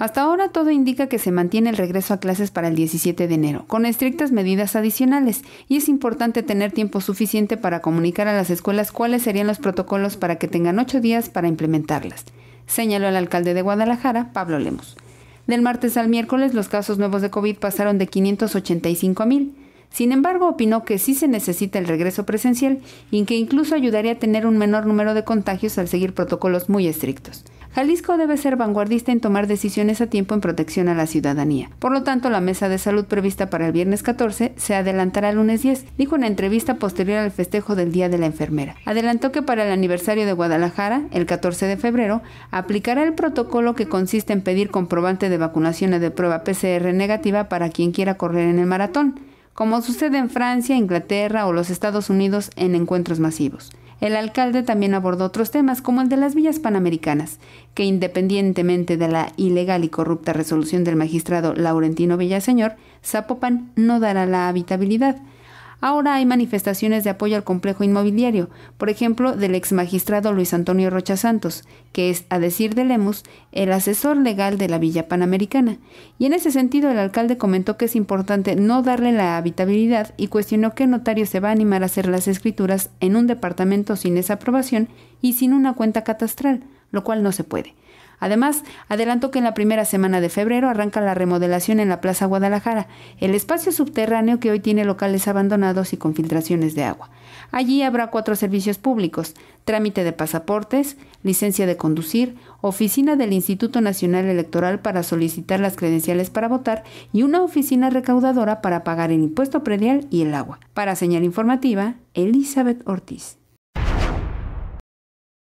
Hasta ahora todo indica que se mantiene el regreso a clases para el 17 de enero, con estrictas medidas adicionales, y es importante tener tiempo suficiente para comunicar a las escuelas cuáles serían los protocolos para que tengan ocho días para implementarlas, señaló el alcalde de Guadalajara, Pablo Lemos. Del martes al miércoles los casos nuevos de COVID pasaron de 585 a Sin embargo, opinó que sí se necesita el regreso presencial y que incluso ayudaría a tener un menor número de contagios al seguir protocolos muy estrictos. Jalisco debe ser vanguardista en tomar decisiones a tiempo en protección a la ciudadanía. Por lo tanto, la mesa de salud prevista para el viernes 14 se adelantará el lunes 10, dijo en entrevista posterior al festejo del Día de la Enfermera. Adelantó que para el aniversario de Guadalajara, el 14 de febrero, aplicará el protocolo que consiste en pedir comprobante de vacunación o de prueba PCR negativa para quien quiera correr en el maratón como sucede en Francia, Inglaterra o los Estados Unidos en encuentros masivos. El alcalde también abordó otros temas, como el de las villas panamericanas, que independientemente de la ilegal y corrupta resolución del magistrado Laurentino Villaseñor, Zapopan no dará la habitabilidad Ahora hay manifestaciones de apoyo al complejo inmobiliario, por ejemplo, del ex magistrado Luis Antonio Rocha Santos, que es, a decir de Lemus, el asesor legal de la Villa Panamericana. Y en ese sentido, el alcalde comentó que es importante no darle la habitabilidad y cuestionó qué notario se va a animar a hacer las escrituras en un departamento sin esa aprobación y sin una cuenta catastral lo cual no se puede. Además, adelanto que en la primera semana de febrero arranca la remodelación en la Plaza Guadalajara, el espacio subterráneo que hoy tiene locales abandonados y con filtraciones de agua. Allí habrá cuatro servicios públicos, trámite de pasaportes, licencia de conducir, oficina del Instituto Nacional Electoral para solicitar las credenciales para votar y una oficina recaudadora para pagar el impuesto predial y el agua. Para señal informativa, Elizabeth Ortiz.